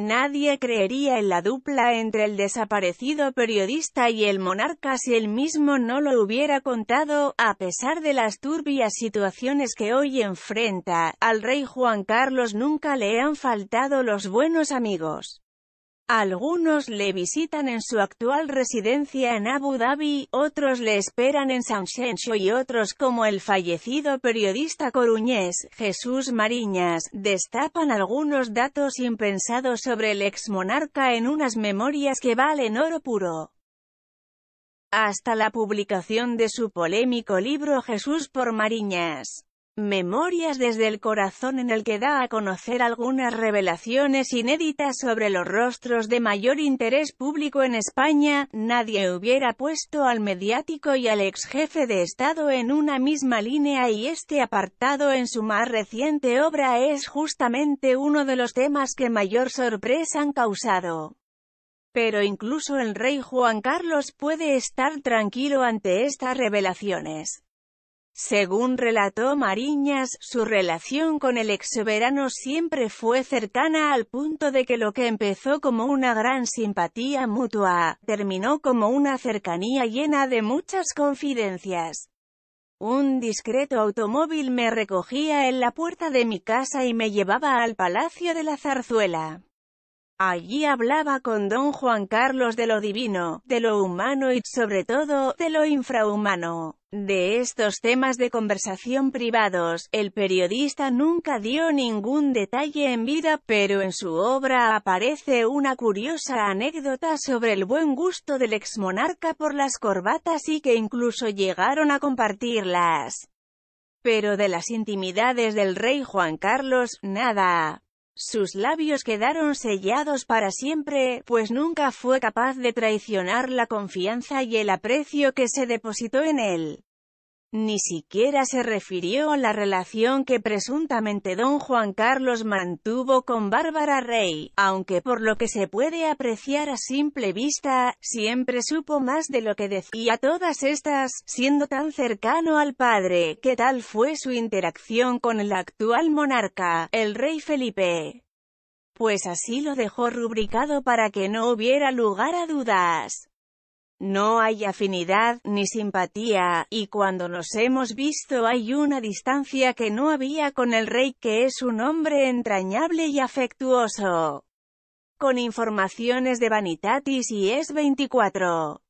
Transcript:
Nadie creería en la dupla entre el desaparecido periodista y el monarca si él mismo no lo hubiera contado, a pesar de las turbias situaciones que hoy enfrenta, al rey Juan Carlos nunca le han faltado los buenos amigos. Algunos le visitan en su actual residencia en Abu Dhabi, otros le esperan en San y otros como el fallecido periodista coruñés, Jesús Mariñas, destapan algunos datos impensados sobre el exmonarca en unas memorias que valen oro puro. Hasta la publicación de su polémico libro Jesús por Mariñas. Memorias desde el corazón en el que da a conocer algunas revelaciones inéditas sobre los rostros de mayor interés público en España, nadie hubiera puesto al mediático y al ex jefe de Estado en una misma línea y este apartado en su más reciente obra es justamente uno de los temas que mayor sorpresa han causado. Pero incluso el rey Juan Carlos puede estar tranquilo ante estas revelaciones. Según relató Mariñas, su relación con el ex soberano siempre fue cercana al punto de que lo que empezó como una gran simpatía mutua, terminó como una cercanía llena de muchas confidencias. Un discreto automóvil me recogía en la puerta de mi casa y me llevaba al Palacio de la Zarzuela. Allí hablaba con don Juan Carlos de lo divino, de lo humano y, sobre todo, de lo infrahumano. De estos temas de conversación privados, el periodista nunca dio ningún detalle en vida, pero en su obra aparece una curiosa anécdota sobre el buen gusto del exmonarca por las corbatas y que incluso llegaron a compartirlas. Pero de las intimidades del rey Juan Carlos, nada. Sus labios quedaron sellados para siempre, pues nunca fue capaz de traicionar la confianza y el aprecio que se depositó en él. Ni siquiera se refirió a la relación que presuntamente don Juan Carlos mantuvo con Bárbara Rey, aunque por lo que se puede apreciar a simple vista, siempre supo más de lo que decía todas estas, siendo tan cercano al padre que tal fue su interacción con el actual monarca, el rey Felipe pues así lo dejó rubricado para que no hubiera lugar a dudas. No hay afinidad, ni simpatía, y cuando nos hemos visto hay una distancia que no había con el rey que es un hombre entrañable y afectuoso. Con informaciones de Vanitatis y Es 24.